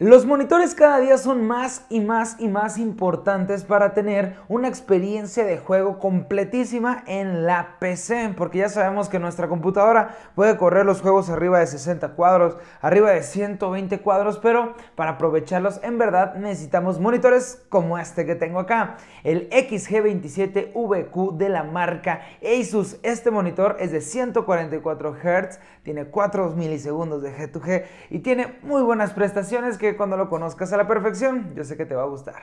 Los monitores cada día son más y más y más importantes para tener una experiencia de juego completísima en la PC, porque ya sabemos que nuestra computadora puede correr los juegos arriba de 60 cuadros, arriba de 120 cuadros, pero para aprovecharlos en verdad necesitamos monitores como este que tengo acá, el XG27VQ de la marca Asus. Este monitor es de 144 Hz, tiene 4 milisegundos de G2G y tiene muy buenas prestaciones que cuando lo conozcas a la perfección, yo sé que te va a gustar.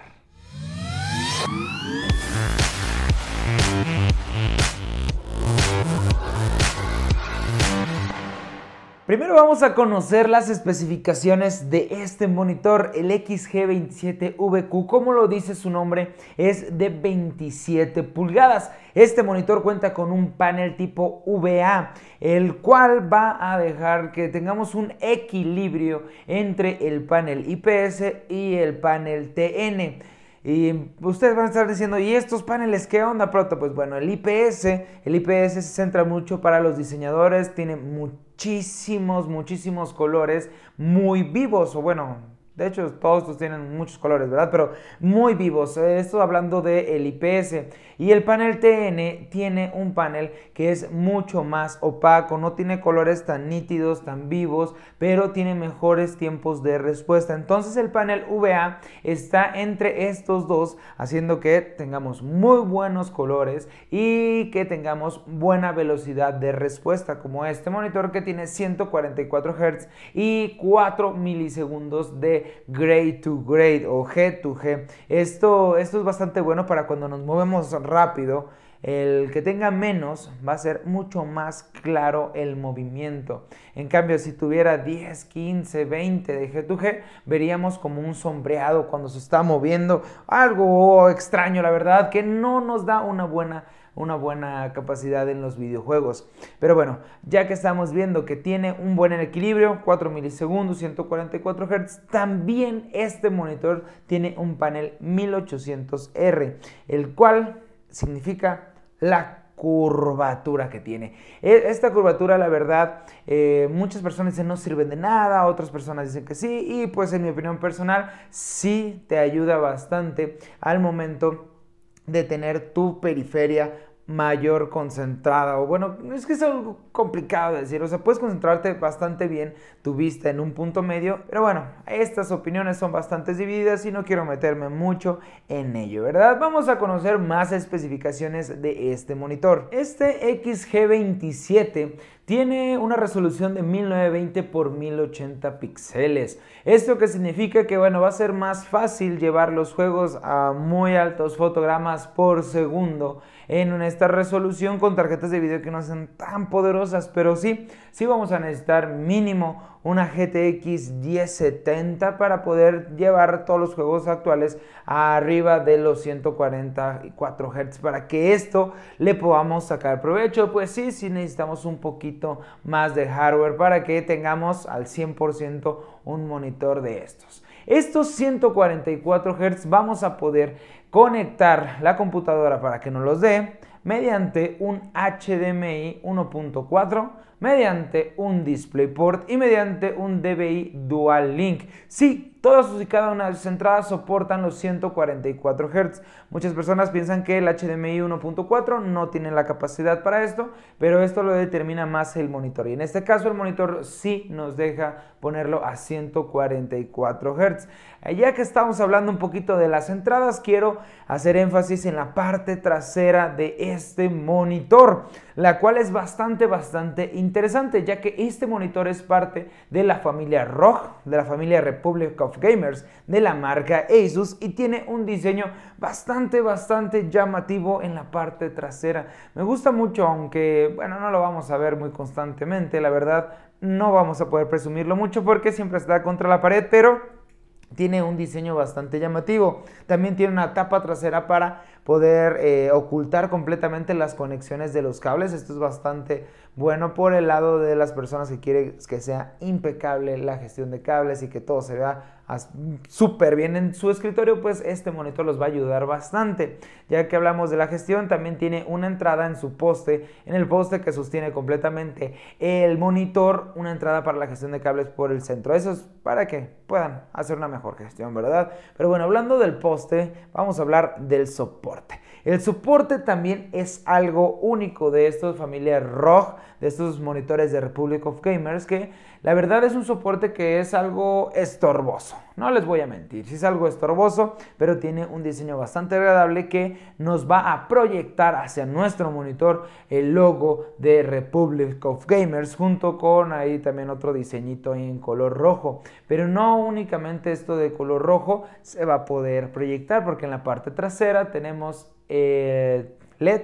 Primero vamos a conocer las especificaciones de este monitor, el XG27VQ, como lo dice su nombre, es de 27 pulgadas. Este monitor cuenta con un panel tipo VA, el cual va a dejar que tengamos un equilibrio entre el panel IPS y el panel TN. Y ustedes van a estar diciendo, ¿y estos paneles qué onda, Proto? Pues bueno, el IPS, el IPS se centra mucho para los diseñadores, tiene muchísimos, muchísimos colores muy vivos, o bueno, de hecho, todos estos tienen muchos colores, ¿verdad? Pero muy vivos. Eh, esto hablando del IPS. Y el panel TN tiene un panel que es mucho más opaco. No tiene colores tan nítidos, tan vivos, pero tiene mejores tiempos de respuesta. Entonces el panel VA está entre estos dos, haciendo que tengamos muy buenos colores y que tengamos buena velocidad de respuesta, como este monitor que tiene 144 Hz y 4 milisegundos de Great grade to grade o G to G. Esto, esto es bastante bueno para cuando nos movemos rápido. El que tenga menos va a ser mucho más claro el movimiento. En cambio, si tuviera 10, 15, 20 de G to G, veríamos como un sombreado cuando se está moviendo. Algo extraño, la verdad, que no nos da una buena una buena capacidad en los videojuegos. Pero bueno, ya que estamos viendo que tiene un buen equilibrio, 4 milisegundos, 144 Hz, también este monitor tiene un panel 1800R, el cual significa la curvatura que tiene. E, esta curvatura, la verdad, eh, muchas personas dicen no sirven de nada, otras personas dicen que sí, y pues en mi opinión personal, sí te ayuda bastante al momento de tener tu periferia mayor concentrada o bueno, es que es algo complicado de decir, o sea, puedes concentrarte bastante bien tu vista en un punto medio, pero bueno, estas opiniones son bastante divididas y no quiero meterme mucho en ello, ¿verdad? Vamos a conocer más especificaciones de este monitor. Este XG27 tiene una resolución de 1920 x 1080 píxeles. Esto que significa que bueno, va a ser más fácil llevar los juegos a muy altos fotogramas por segundo en esta resolución con tarjetas de video que no sean tan poderosas, pero sí, sí vamos a necesitar mínimo una GTX 1070 para poder llevar todos los juegos actuales arriba de los 144 Hz para que esto le podamos sacar provecho. Pues sí, sí necesitamos un poquito más de hardware para que tengamos al 100% un monitor de estos. Estos 144 Hz vamos a poder conectar la computadora para que nos los dé mediante un HDMI 1.4, mediante un DisplayPort y mediante un DVI Dual Link. Sí, todas y cada una de las entradas soportan los 144 Hz. Muchas personas piensan que el HDMI 1.4 no tiene la capacidad para esto, pero esto lo determina más el monitor. Y en este caso el monitor sí nos deja ponerlo a 144 Hz. Eh, ya que estamos hablando un poquito de las entradas, quiero hacer énfasis en la parte trasera de este monitor, la cual es bastante, bastante interesante, ya que este monitor es parte de la familia ROG, de la familia Republic of Gamers, de la marca Asus y tiene un diseño bastante, bastante llamativo en la parte trasera. Me gusta mucho, aunque, bueno, no lo vamos a ver muy constantemente, la verdad, no vamos a poder presumirlo mucho porque siempre está contra la pared, pero tiene un diseño bastante llamativo. También tiene una tapa trasera para poder eh, ocultar completamente las conexiones de los cables. Esto es bastante bueno por el lado de las personas que quieren que sea impecable la gestión de cables y que todo se vea súper bien en su escritorio, pues este monitor los va a ayudar bastante. Ya que hablamos de la gestión, también tiene una entrada en su poste, en el poste que sostiene completamente el monitor, una entrada para la gestión de cables por el centro. Eso es para que puedan hacer una mejor gestión, ¿verdad? Pero bueno, hablando del poste, vamos a hablar del soporte. El soporte también es algo único de estos familias ROG, de estos monitores de Republic of Gamers, que la verdad es un soporte que es algo estorboso. No les voy a mentir, sí es algo estorboso, pero tiene un diseño bastante agradable que nos va a proyectar hacia nuestro monitor el logo de Republic of Gamers junto con ahí también otro diseñito en color rojo. Pero no únicamente esto de color rojo se va a poder proyectar porque en la parte trasera tenemos eh, LED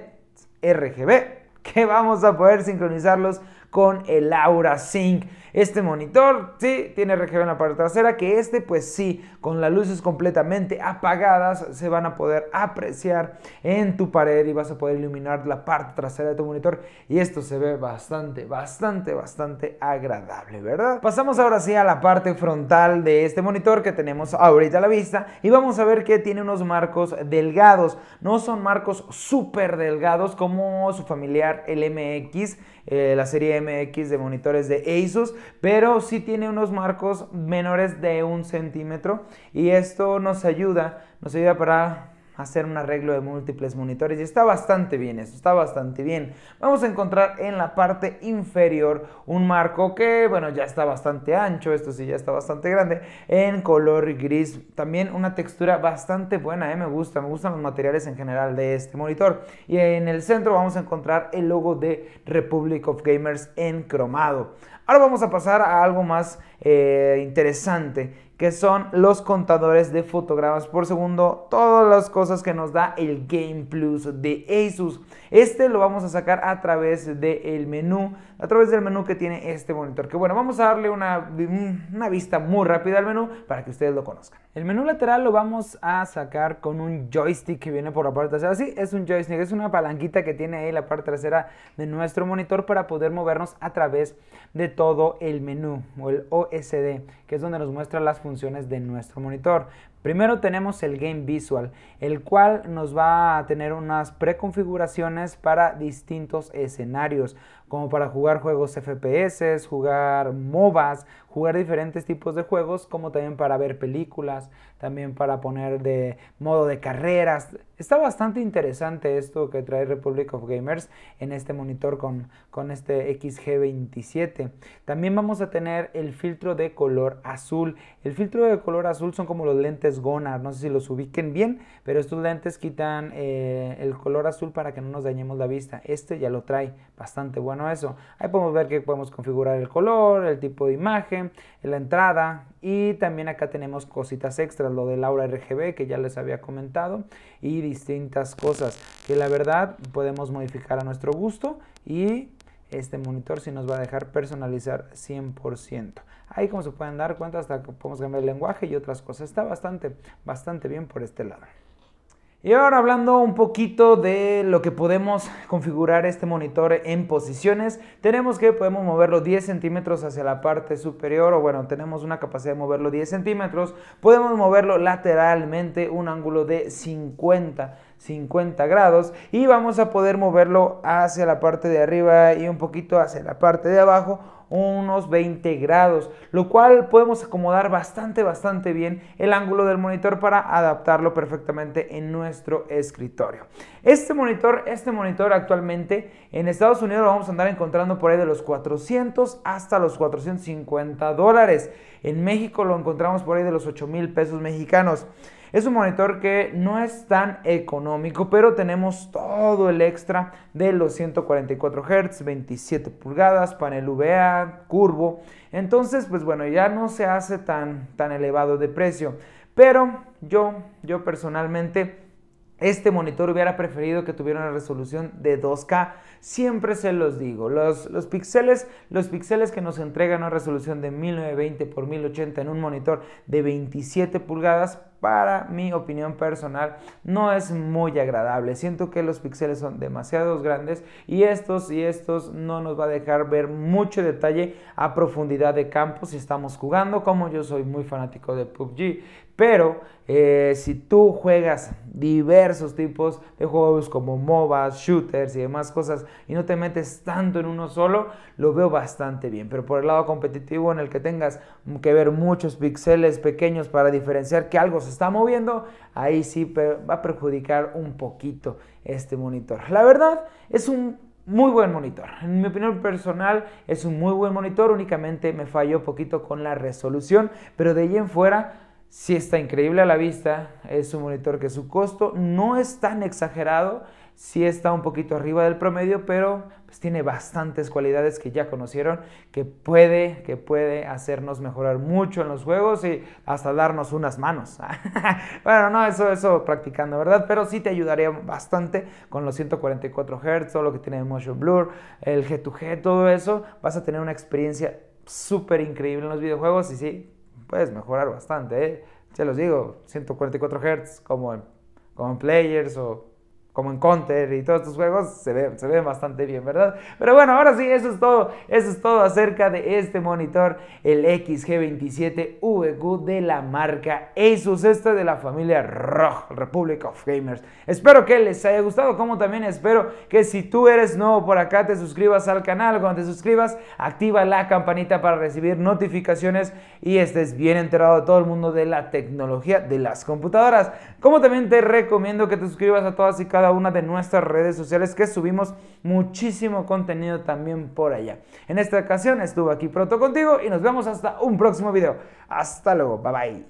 RGB que vamos a poder sincronizarlos con el Aura Sync. Este monitor, sí, tiene RGB en la parte trasera, que este pues sí, con las luces completamente apagadas, se van a poder apreciar en tu pared y vas a poder iluminar la parte trasera de tu monitor. Y esto se ve bastante, bastante, bastante agradable, ¿verdad? Pasamos ahora sí a la parte frontal de este monitor que tenemos ahorita a la vista y vamos a ver que tiene unos marcos delgados. No son marcos súper delgados como su familiar el MX, eh, la serie MX de monitores de Asus, pero sí tiene unos marcos menores de un centímetro y esto nos ayuda, nos ayuda para hacer un arreglo de múltiples monitores y está bastante bien eso, está bastante bien. Vamos a encontrar en la parte inferior un marco que, bueno, ya está bastante ancho, esto sí ya está bastante grande, en color gris. También una textura bastante buena, ¿eh? me gusta, me gustan los materiales en general de este monitor. Y en el centro vamos a encontrar el logo de Republic of Gamers en cromado. Ahora vamos a pasar a algo más eh, interesante que son los contadores de fotogramas por segundo, todas las cosas que nos da el Game Plus de Asus. Este lo vamos a sacar a través del menú, a través del menú que tiene este monitor. Que bueno, vamos a darle una, una vista muy rápida al menú para que ustedes lo conozcan. El menú lateral lo vamos a sacar con un joystick que viene por la parte trasera. Sí, es un joystick, es una palanquita que tiene ahí la parte trasera de nuestro monitor para poder movernos a través de todo el menú o el OSD, que es donde nos muestra las funciones funciones de nuestro monitor. Primero tenemos el Game Visual, el cual nos va a tener unas preconfiguraciones para distintos escenarios, como para jugar juegos FPS, jugar MOBAs, jugar diferentes tipos de juegos, como también para ver películas, también para poner de modo de carreras. Está bastante interesante esto que trae Republic of Gamers en este monitor con, con este XG27. También vamos a tener el filtro de color azul. El filtro de color azul son como los lentes Gonar, no sé si los ubiquen bien, pero estos lentes quitan eh, el color azul para que no nos dañemos la vista. Este ya lo trae, bastante bueno eso. Ahí podemos ver que podemos configurar el color, el tipo de imagen, la entrada y también acá tenemos cositas extras, lo del aura RGB que ya les había comentado y distintas cosas que la verdad podemos modificar a nuestro gusto y este monitor si nos va a dejar personalizar 100%. Ahí como se pueden dar cuenta hasta que podemos cambiar el lenguaje y otras cosas. Está bastante, bastante bien por este lado. Y ahora hablando un poquito de lo que podemos configurar este monitor en posiciones, tenemos que podemos moverlo 10 centímetros hacia la parte superior o bueno, tenemos una capacidad de moverlo 10 centímetros, podemos moverlo lateralmente un ángulo de 50 50 grados y vamos a poder moverlo hacia la parte de arriba y un poquito hacia la parte de abajo unos 20 grados, lo cual podemos acomodar bastante, bastante bien el ángulo del monitor para adaptarlo perfectamente en nuestro escritorio. Este monitor, este monitor actualmente en Estados Unidos lo vamos a andar encontrando por ahí de los 400 hasta los 450 dólares. En México lo encontramos por ahí de los 8 mil pesos mexicanos. Es un monitor que no es tan económico, pero tenemos todo el extra de los 144 Hz, 27 pulgadas, panel VA, curvo. Entonces, pues bueno, ya no se hace tan, tan elevado de precio. Pero yo, yo personalmente, este monitor hubiera preferido que tuviera una resolución de 2K. Siempre se los digo, los, los píxeles los píxeles que nos entregan una resolución de 1920 x 1080 en un monitor de 27 pulgadas para mi opinión personal no es muy agradable. Siento que los píxeles son demasiado grandes y estos y estos no nos va a dejar ver mucho detalle a profundidad de campo si estamos jugando, como yo soy muy fanático de PUBG. Pero eh, si tú juegas diversos tipos de juegos como MOBA, shooters y demás cosas y no te metes tanto en uno solo, lo veo bastante bien. Pero por el lado competitivo en el que tengas que ver muchos píxeles pequeños para diferenciar que algo se está moviendo, ahí sí va a perjudicar un poquito este monitor. La verdad es un muy buen monitor. En mi opinión personal es un muy buen monitor, únicamente me falló poquito con la resolución, pero de ahí en fuera si está increíble a la vista. Es un monitor que su costo no es tan exagerado sí está un poquito arriba del promedio, pero pues tiene bastantes cualidades que ya conocieron, que puede, que puede hacernos mejorar mucho en los juegos y hasta darnos unas manos. bueno, no, eso, eso practicando, ¿verdad? Pero sí te ayudaría bastante con los 144 Hz, todo lo que tiene Motion Blur, el G2G, todo eso, vas a tener una experiencia súper increíble en los videojuegos y sí, puedes mejorar bastante, ¿eh? Se los digo, 144 Hz como en, como en Players o como en Counter y todos estos juegos, se ve, se ven bastante bien, ¿verdad? Pero bueno, ahora sí, eso es todo, eso es todo acerca de este monitor, el XG27VQ de la marca Asus, este de la familia ROG, Republic of Gamers. Espero que les haya gustado, como también espero que si tú eres nuevo por acá, te suscribas al canal, cuando te suscribas, activa la campanita para recibir notificaciones y estés bien enterado de todo el mundo de la tecnología de las computadoras. Como también te recomiendo que te suscribas a todas y cada una de nuestras redes sociales que subimos muchísimo contenido también por allá. En esta ocasión estuve aquí pronto contigo y nos vemos hasta un próximo video. Hasta luego, bye bye.